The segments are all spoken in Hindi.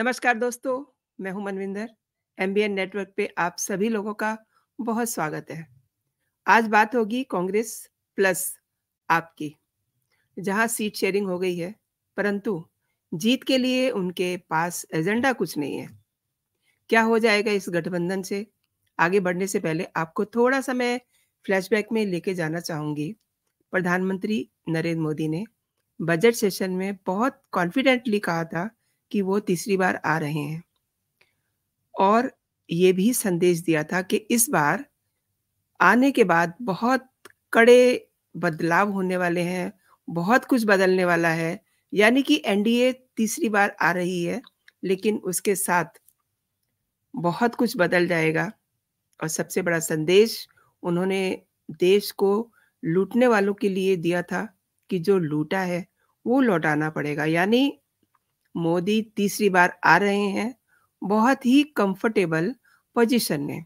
नमस्कार दोस्तों मैं हूं मनविंदर एमबीएन नेटवर्क पे आप सभी लोगों का बहुत स्वागत है आज बात होगी कांग्रेस प्लस आपकी जहां सीट शेयरिंग हो गई है परंतु जीत के लिए उनके पास एजेंडा कुछ नहीं है क्या हो जाएगा इस गठबंधन से आगे बढ़ने से पहले आपको थोड़ा सा मैं फ्लैशबैक में लेके जाना चाहूंगी प्रधानमंत्री नरेंद्र मोदी ने बजट सेशन में बहुत कॉन्फिडेंटली कहा था कि वो तीसरी बार आ रहे हैं और ये भी संदेश दिया था कि इस बार आने के बाद बहुत कड़े बदलाव होने वाले हैं बहुत कुछ बदलने वाला है यानी कि एनडीए तीसरी बार आ रही है लेकिन उसके साथ बहुत कुछ बदल जाएगा और सबसे बड़ा संदेश उन्होंने देश को लूटने वालों के लिए दिया था कि जो लूटा है वो लौटाना पड़ेगा यानी मोदी तीसरी बार आ रहे हैं बहुत ही कंफर्टेबल पोजीशन में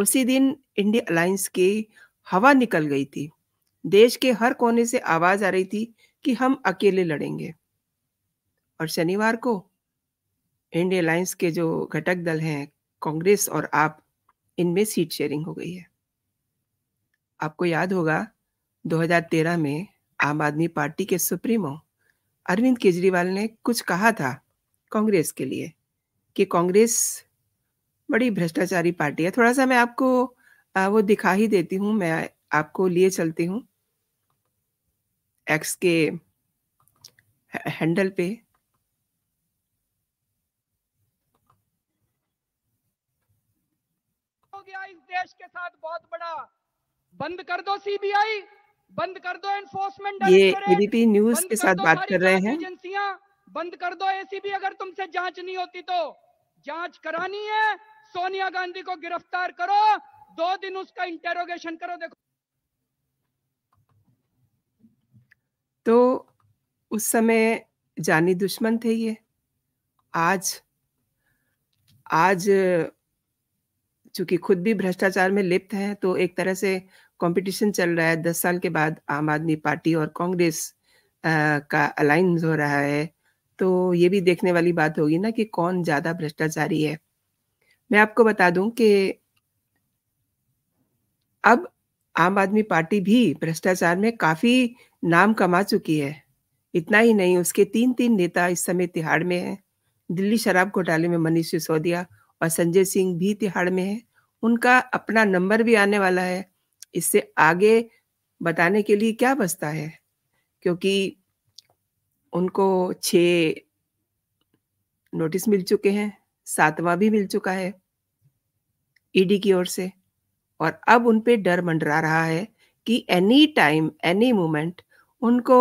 उसी दिन इंडिया अलायंस की हवा निकल गई थी देश के हर कोने से आवाज आ रही थी कि हम अकेले लड़ेंगे और शनिवार को इंडिया अलायंस के जो घटक दल हैं कांग्रेस और आप इनमें सीट शेयरिंग हो गई है आपको याद होगा 2013 में आम आदमी पार्टी के सुप्रीमो अरविंद केजरीवाल ने कुछ कहा था कांग्रेस के लिए कि कांग्रेस बड़ी भ्रष्टाचारी पार्टी है थोड़ा सा मैं आपको वो दिखा ही देती हूँ मैं आपको लिए चलती हूँ एक्स के हैंडल पे हो गया इस देश के साथ बहुत बड़ा बंद कर दो सीबीआई बंद कर दो एनफोर्समेंट ये एबीपी न्यूज के साथ बात कर रहे हैं एजेंसियां बंद कर दो एसीबी अगर तुमसे जांच नहीं होती तो जांच करानी है सोनिया गांधी को गिरफ्तार करो दो दिन उसका इंटेरोगेशन करो देखो तो उस समय जानी दुश्मन थे ये आज आज चूंकि खुद भी भ्रष्टाचार में लिप्त हैं तो एक तरह से कंपटीशन चल रहा है दस साल के बाद आम आदमी पार्टी और कांग्रेस का अलाइंस हो रहा है तो ये भी देखने वाली बात होगी ना कि कौन ज़्यादा भ्रष्टाचारी है मैं आपको बता दूं कि अब आम आदमी पार्टी भी भ्रष्टाचार में काफ़ी नाम कमा चुकी है इतना ही नहीं उसके तीन तीन नेता इस समय तिहाड़ में हैं दिल्ली शराब घोटाले में मनीष सिसोदिया और संजय सिंह भी तिहाड़ में है उनका अपना नंबर भी आने वाला है इससे आगे बताने के लिए क्या बचता है क्योंकि उनको छ नोटिस मिल चुके हैं सातवा भी मिल चुका है ईडी e की ओर से और अब उन पे डर मंडरा रहा है कि एनी टाइम एनी मोमेंट उनको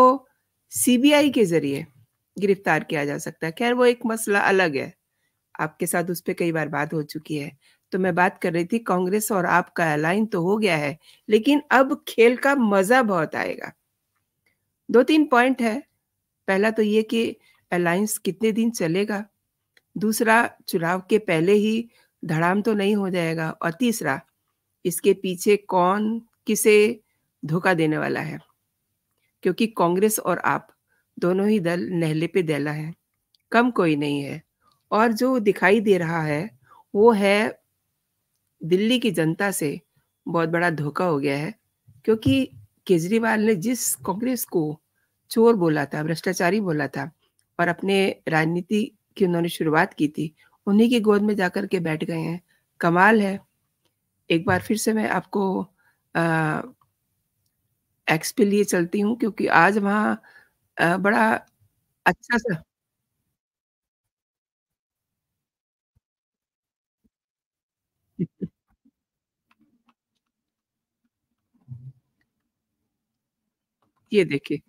सीबीआई के जरिए गिरफ्तार किया जा सकता है खैर वो एक मसला अलग है आपके साथ उस पर कई बार बात हो चुकी है तो मैं बात कर रही थी कांग्रेस और आपका अलाइन तो हो गया है लेकिन अब खेल का मजा बहुत आएगा दो तीन पॉइंट है पहला तो ये कि अलायंस कितने दिन चलेगा दूसरा चुनाव के पहले ही धड़ाम तो नहीं हो जाएगा और तीसरा इसके पीछे कौन किसे धोखा देने वाला है क्योंकि कांग्रेस और आप दोनों ही दल नहले पे दहला है कम कोई नहीं है और जो दिखाई दे रहा है वो है दिल्ली की जनता से बहुत बड़ा धोखा हो गया है क्योंकि केजरीवाल ने जिस कांग्रेस को चोर बोला था भ्रष्टाचारी बोला था और अपने राजनीति की उन्होंने शुरुआत की थी उन्हीं की गोद में जाकर के बैठ गए हैं कमाल है एक बार फिर से मैं आपको एक्स पे लिए चलती हूँ क्योंकि आज वहाँ बड़ा अच्छा सा ये देखिए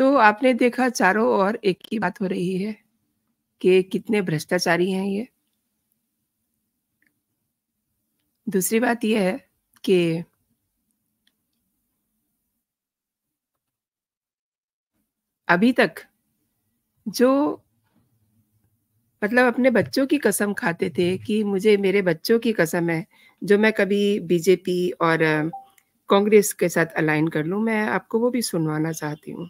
तो आपने देखा चारों ओर एक ही बात हो रही है। कि कितने भ्रष्टाचारी हैं ये दूसरी बात यह है कि अभी तक जो मतलब अपने बच्चों की कसम खाते थे कि मुझे मेरे बच्चों की कसम है जो मैं कभी बीजेपी और कांग्रेस के साथ अलाइन कर लूं मैं आपको वो भी सुनवाना चाहती हूँ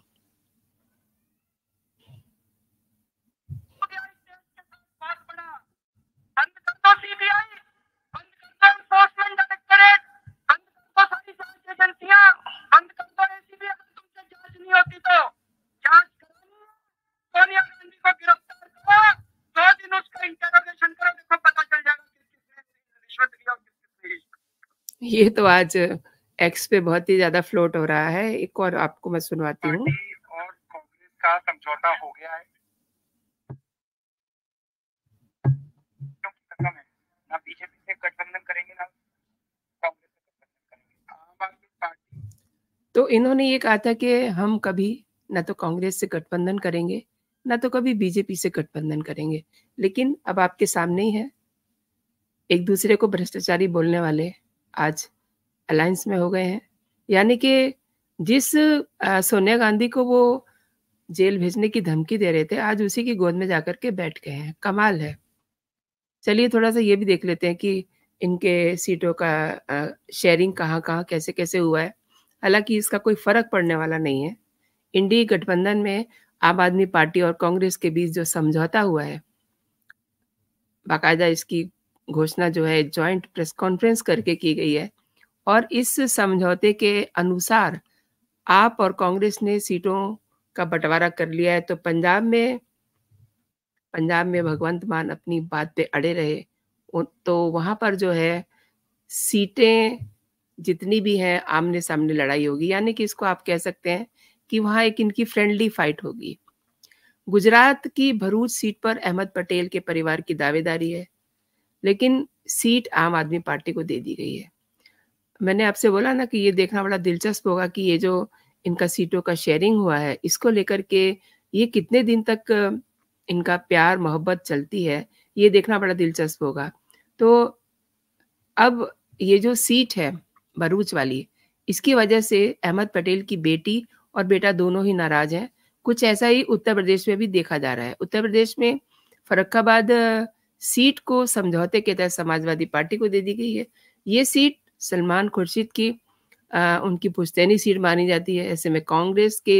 ये तो आज एक्स पे बहुत ही ज्यादा फ्लोट हो रहा है एक और आपको मैं सुनवाती हूँ समझौता हो गया है तो इन्होंने ये कहा था कि हम कभी न तो कांग्रेस से गठबंधन करेंगे न तो कभी बीजेपी से गठबंधन करेंगे लेकिन अब आपके सामने ही है एक दूसरे को भ्रष्टाचारी बोलने वाले आज अलायंस में हो गए हैं यानी कि जिस सोनिया गांधी को वो जेल भेजने की धमकी दे रहे थे आज उसी की गोद में जाकर के बैठ गए हैं कमाल है चलिए थोड़ा सा ये भी देख लेते हैं कि इनके सीटों का शेयरिंग कहाँ कहाँ कैसे कैसे हुआ है हालांकि इसका कोई फर्क पड़ने वाला नहीं है इंडी गठबंधन में आम आदमी पार्टी और कांग्रेस के बीच जो समझौता हुआ है बाकायदा इसकी घोषणा जो है ज्वाइंट प्रेस कॉन्फ्रेंस करके की गई है और इस समझौते के अनुसार आप और कांग्रेस ने सीटों का बंटवारा कर लिया है तो पंजाब में पंजाब में भगवंत मान अपनी बात पे अड़े रहे तो वहाँ पर जो है सीटें जितनी भी हैं आमने सामने लड़ाई होगी यानी कि इसको आप कह सकते हैं कि वहाँ एक इनकी फ्रेंडली फाइट होगी गुजरात की भरूच सीट पर अहमद पटेल के परिवार की दावेदारी है लेकिन सीट आम आदमी पार्टी को दे दी गई है मैंने आपसे बोला ना कि ये देखना बड़ा दिलचस्प होगा कि ये जो इनका सीटों का शेयरिंग हुआ है इसको लेकर के ये कितने दिन तक इनका प्यार मोहब्बत चलती है ये देखना बड़ा दिलचस्प होगा तो अब ये जो सीट है भरूच वाली इसकी वजह से अहमद पटेल की बेटी और बेटा दोनों ही नाराज हैं कुछ ऐसा ही उत्तर प्रदेश में भी देखा जा रहा है उत्तर प्रदेश में फरक्काबाद सीट को समझौते के तहत समाजवादी पार्टी को दे दी गई है ये सीट सलमान खुर्शीद की आ, उनकी पुश्तैनी सीट मानी जाती है ऐसे में कांग्रेस के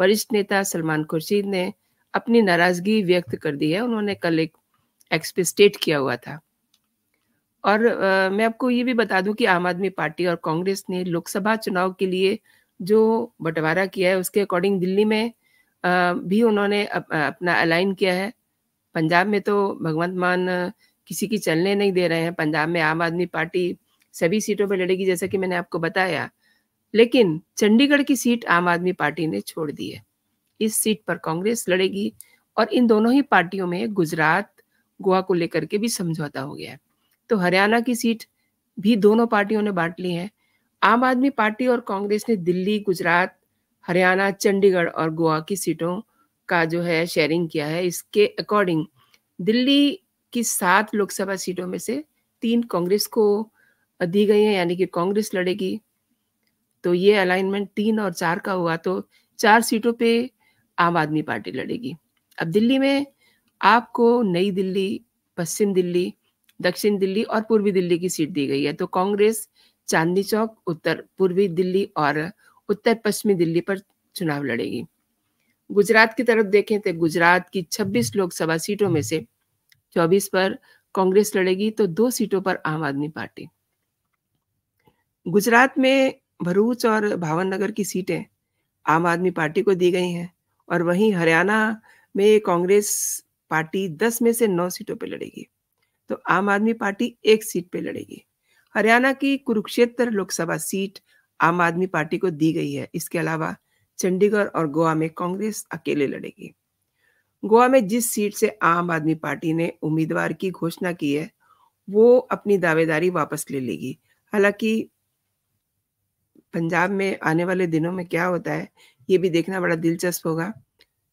वरिष्ठ नेता सलमान खुर्शीद ने अपनी नाराजगी व्यक्त कर दी है उन्होंने कल एक एक्सपेस्टेट किया हुआ था और आ, मैं आपको ये भी बता दूं कि आम आदमी पार्टी और कांग्रेस ने लोकसभा चुनाव के लिए जो बंटवारा किया है उसके अकॉर्डिंग दिल्ली में आ, भी उन्होंने अप, अपना अलाइन किया है पंजाब में तो भगवंत मान किसी की चलने नहीं दे रहे हैं पंजाब में आम आदमी पार्टी सभी सीटों पर लड़ेगी जैसा कि मैंने आपको बताया लेकिन चंडीगढ़ की सीट आम आदमी पार्टी ने छोड़ दी है इस सीट पर कांग्रेस लड़ेगी और इन दोनों ही पार्टियों में गुजरात गोवा को लेकर के भी समझौता हो गया है तो हरियाणा की सीट भी दोनों पार्टियों ने बांट ली है आम आदमी पार्टी और कांग्रेस ने दिल्ली गुजरात हरियाणा चंडीगढ़ और गोवा की सीटों का जो है शेयरिंग किया है इसके अकॉर्डिंग दिल्ली की सात लोकसभा सीटों में से तीन कांग्रेस को दी गई हैं यानी कि कांग्रेस लड़ेगी तो ये अलाइनमेंट तीन और चार का हुआ तो चार सीटों पे आम आदमी पार्टी लड़ेगी अब दिल्ली में आपको नई दिल्ली पश्चिम दिल्ली दक्षिण दिल्ली और पूर्वी दिल्ली की सीट दी गई है तो कांग्रेस चांदनी चौक उत्तर पूर्वी दिल्ली और उत्तर पश्चिमी दिल्ली पर चुनाव लड़ेगी गुजरात की तरफ देखें तो गुजरात की 26 हम्म। लोकसभा सीटों में से 24 पर कांग्रेस लड़ेगी तो दो सीटों पर आम आदमी पार्टी गुजरात में भरूच और भावनगर की सीटें आम आदमी पार्टी को दी गई हैं और वहीं हरियाणा में कांग्रेस पार्टी 10 में से 9 सीटों पर लड़ेगी तो आम आदमी पार्टी एक सीट पर लड़ेगी हरियाणा की कुरुक्षेत्र लोकसभा सीट आम आदमी पार्टी को दी गई है इसके अलावा चंडीगढ़ और गोवा में कांग्रेस अकेले लड़ेगी गोवा में जिस सीट से आम आदमी पार्टी ने उम्मीदवार की घोषणा की है वो अपनी दावेदारी वापस ले लेगी हालांकि पंजाब में आने वाले दिनों में क्या होता है ये भी देखना बड़ा दिलचस्प होगा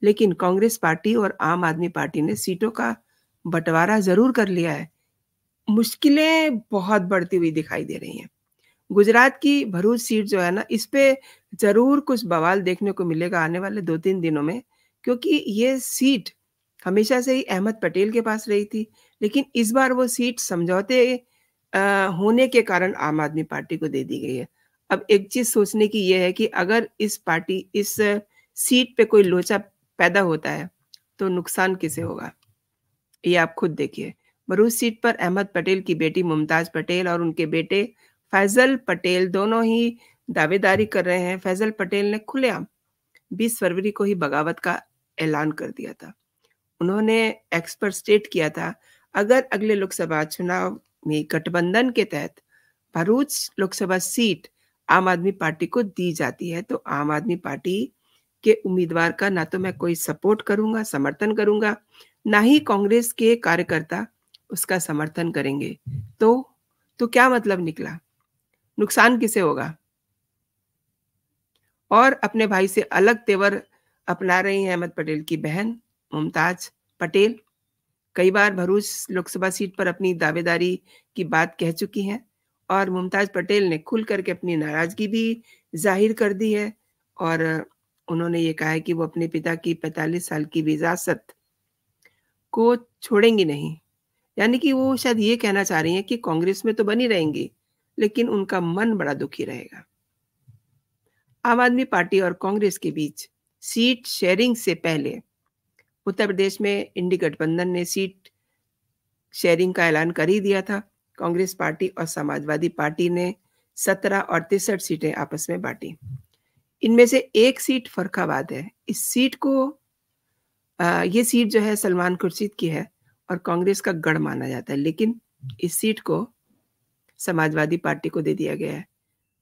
लेकिन कांग्रेस पार्टी और आम आदमी पार्टी ने सीटों का बंटवारा जरूर कर लिया है मुश्किलें बहुत बढ़ती हुई दिखाई दे रही हैं गुजरात की भरूच सीट जो है ना इस पे जरूर कुछ बवाल देखने को मिलेगा आने वाले दो तीन दिनों में क्योंकि ये सीट हमेशा से ही अहमद पटेल के पास रही थी लेकिन इस बार वो सीट समझौते होने के कारण आम आदमी पार्टी को दे दी गई है अब एक चीज सोचने की यह है कि अगर इस पार्टी इस सीट पे कोई लोचा पैदा होता है तो नुकसान किसे होगा ये आप खुद देखिए भरूच सीट पर अहमद पटेल की बेटी मुमताज पटेल और उनके बेटे फैजल पटेल दोनों ही दावेदारी कर रहे हैं फैजल पटेल ने खुलेआम 20 फरवरी को ही बगावत का ऐलान कर दिया था उन्होंने एक्सपर्ट स्टेट किया था अगर अगले लोकसभा चुनाव में गठबंधन के तहत भरूच लोकसभा सीट आम आदमी पार्टी को दी जाती है तो आम आदमी पार्टी के उम्मीदवार का ना तो मैं कोई सपोर्ट करूंगा समर्थन करूंगा ना ही कांग्रेस के कार्यकर्ता उसका समर्थन करेंगे तो तो क्या मतलब निकला नुकसान किसे होगा और अपने भाई से अलग तेवर अपना रही हैं अहमद पटेल की बहन मुमताज पटेल कई बार भरूच लोकसभा सीट पर अपनी दावेदारी की बात कह चुकी हैं और मुमताज पटेल ने खुल करके अपनी नाराजगी भी जाहिर कर दी है और उन्होंने ये कहा है कि वो अपने पिता की 45 साल की विजासत को छोड़ेंगी नहीं यानी कि वो शायद ये कहना चाह रही हैं कि कांग्रेस में तो बनी रहेंगी लेकिन उनका मन बड़ा दुखी रहेगा आम आदमी पार्टी और कांग्रेस के बीच सीट शेयरिंग से पहले उत्तर प्रदेश में इंडी गठबंधन ने सीट शेयरिंग का ऐलान कर ही दिया था कांग्रेस पार्टी और समाजवादी पार्टी ने सत्रह और तिरसठ सीटें आपस में बांटी इनमें से एक सीट फरखाबाद है इस सीट को आ, ये सीट जो है सलमान खुर्शीद की है और कांग्रेस का गढ़ माना जाता है लेकिन इस सीट को समाजवादी पार्टी को दे दिया गया है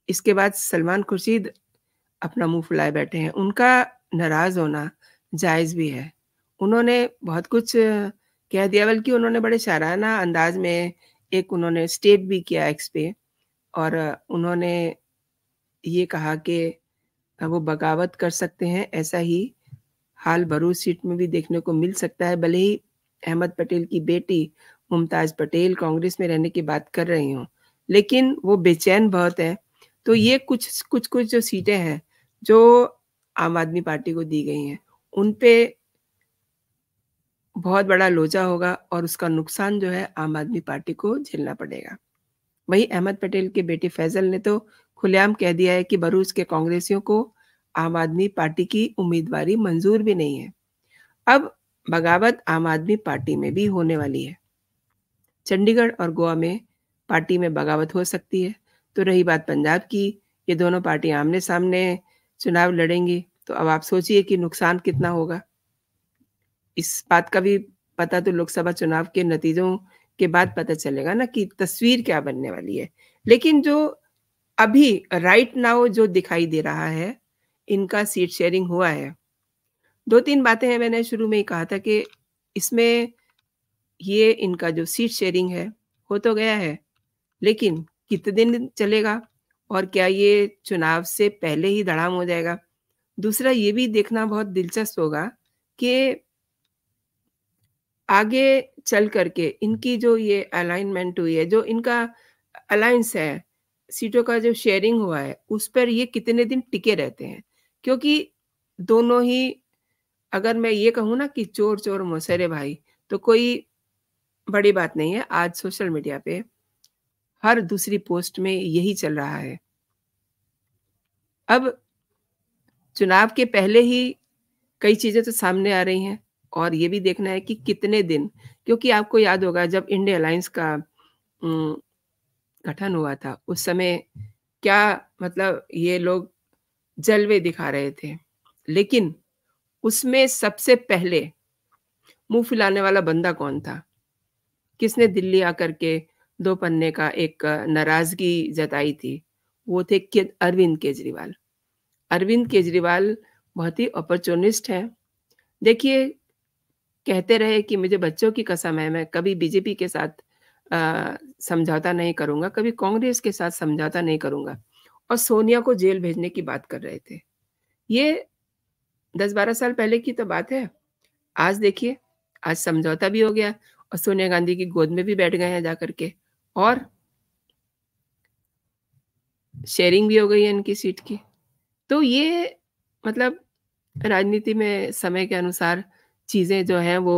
इसके बाद सलमान खुर्शीद अपना मुंह फुलाए बैठे हैं उनका नाराज होना जायज़ भी है उन्होंने बहुत कुछ कह दिया बल्कि उन्होंने बड़े शराना अंदाज में एक उन्होंने स्टेट भी किया एक्स पे और उन्होंने ये कहा कि वो बगावत कर सकते हैं ऐसा ही हाल भरूच सीट में भी देखने को मिल सकता है भले ही अहमद पटेल की बेटी मुमताज पटेल कांग्रेस में रहने की बात कर रही हूँ लेकिन वो बेचैन बहुत है तो हम्म। ये कुछ कुछ कुछ जो सीटें हैं जो आम आदमी पार्टी को दी गई हैं उन पे बहुत बड़ा लोचा होगा और उसका नुकसान जो है आम आदमी पार्टी को झेलना पड़ेगा वही अहमद पटेल के बेटे फैजल ने तो खुलेआम कह दिया है कि बरूच के कांग्रेसियों को आम आदमी पार्टी की उम्मीदवारी मंजूर भी नहीं है अब बगावत आम आदमी पार्टी में भी होने वाली है चंडीगढ़ और गोवा में पार्टी में बगावत हो सकती है तो रही बात पंजाब की ये दोनों पार्टी आमने सामने चुनाव लड़ेंगी तो अब आप सोचिए कि नुकसान कितना होगा इस बात का भी पता तो लोकसभा चुनाव के नतीजों के बाद पता चलेगा ना कि तस्वीर क्या बनने वाली है लेकिन जो अभी राइट नाउ जो दिखाई दे रहा है इनका सीट शेयरिंग हुआ है दो तीन बातें हैं मैंने शुरू में ही कहा था कि इसमें ये इनका जो सीट शेयरिंग है हो तो गया है लेकिन कितने दिन चलेगा और क्या ये चुनाव से पहले ही धड़ाम हो जाएगा दूसरा ये भी देखना बहुत दिलचस्प होगा कि आगे चल करके इनकी जो ये अलाइनमेंट हुई है जो इनका अलायंस है सीटों का जो शेयरिंग हुआ है उस पर ये कितने दिन टिके रहते हैं क्योंकि दोनों ही अगर मैं ये कहूँ ना कि चोर चोर मोसेरे भाई तो कोई बड़ी बात नहीं है आज सोशल मीडिया पे हर दूसरी पोस्ट में यही चल रहा है अब चुनाव के पहले ही कई चीजें तो सामने आ रही हैं और ये भी देखना है कि कितने दिन क्योंकि आपको याद होगा जब इंडिया अलायंस का गठन हुआ था उस समय क्या मतलब ये लोग जलवे दिखा रहे थे लेकिन उसमें सबसे पहले मुंह फिलाने वाला बंदा कौन था किसने दिल्ली आकर के दो पन्ने का एक नाराजगी जताई थी वो थे के अरविंद केजरीवाल अरविंद केजरीवाल बहुत ही अपॉर्चुनिस्ट है देखिए कहते रहे कि मुझे बच्चों की कसम है मैं कभी बीजेपी के साथ समझौता नहीं करूंगा कभी कांग्रेस के साथ समझौता नहीं करूंगा और सोनिया को जेल भेजने की बात कर रहे थे ये दस बारह साल पहले की तो बात है आज देखिए आज समझौता भी हो गया और सोनिया गांधी की गोद में भी बैठ गए हैं जा करके और शेयरिंग भी हो गई है इनकी सीट की तो ये मतलब राजनीति में समय के अनुसार चीज़ें जो हैं वो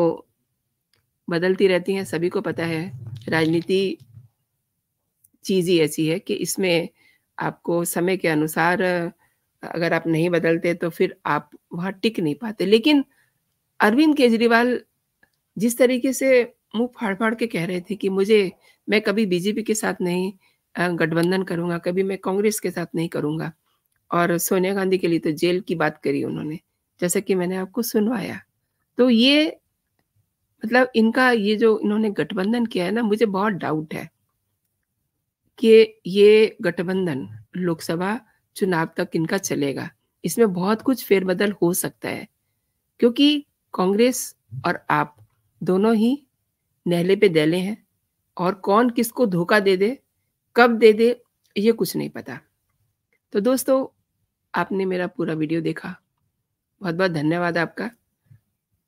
बदलती रहती हैं सभी को पता है राजनीति चीज़ ही ऐसी है कि इसमें आपको समय के अनुसार अगर आप नहीं बदलते तो फिर आप वहां टिक नहीं पाते लेकिन अरविंद केजरीवाल जिस तरीके से मुंह फाड़ फाड़ के कह रहे थे कि मुझे मैं कभी बीजेपी के साथ नहीं गठबंधन करूंगा कभी मैं कांग्रेस के साथ नहीं करूंगा और सोनिया गांधी के लिए तो जेल की बात करी उन्होंने जैसा कि मैंने आपको सुनवाया तो ये मतलब इनका ये जो इन्होंने गठबंधन किया है ना मुझे बहुत डाउट है कि ये गठबंधन लोकसभा चुनाव तक इनका चलेगा इसमें बहुत कुछ फेरबदल हो सकता है क्योंकि कांग्रेस और आप दोनों ही नहले पे दैले हैं और कौन किसको धोखा दे दे कब दे दे ये कुछ नहीं पता तो दोस्तों आपने मेरा पूरा वीडियो देखा बहुत बहुत धन्यवाद आपका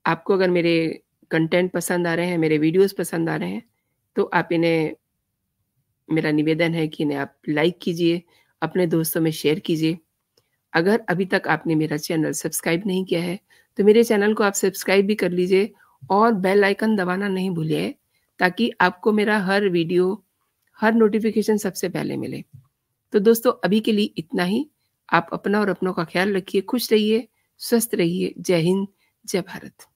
आपको अगर मेरे कंटेंट पसंद आ रहे हैं मेरे वीडियोस पसंद आ रहे हैं तो आप इन्हें मेरा निवेदन है कि इन्हें आप लाइक कीजिए अपने दोस्तों में शेयर कीजिए अगर अभी तक आपने मेरा चैनल सब्सक्राइब नहीं किया है तो मेरे चैनल को आप सब्सक्राइब भी कर लीजिए और बेल आइकन दबाना नहीं भूलिए ताकि आपको मेरा हर वीडियो हर नोटिफिकेशन सबसे पहले मिले तो दोस्तों अभी के लिए इतना ही आप अपना और अपनों का ख्याल रखिए खुश रहिए स्वस्थ रहिए जय हिंद जय भारत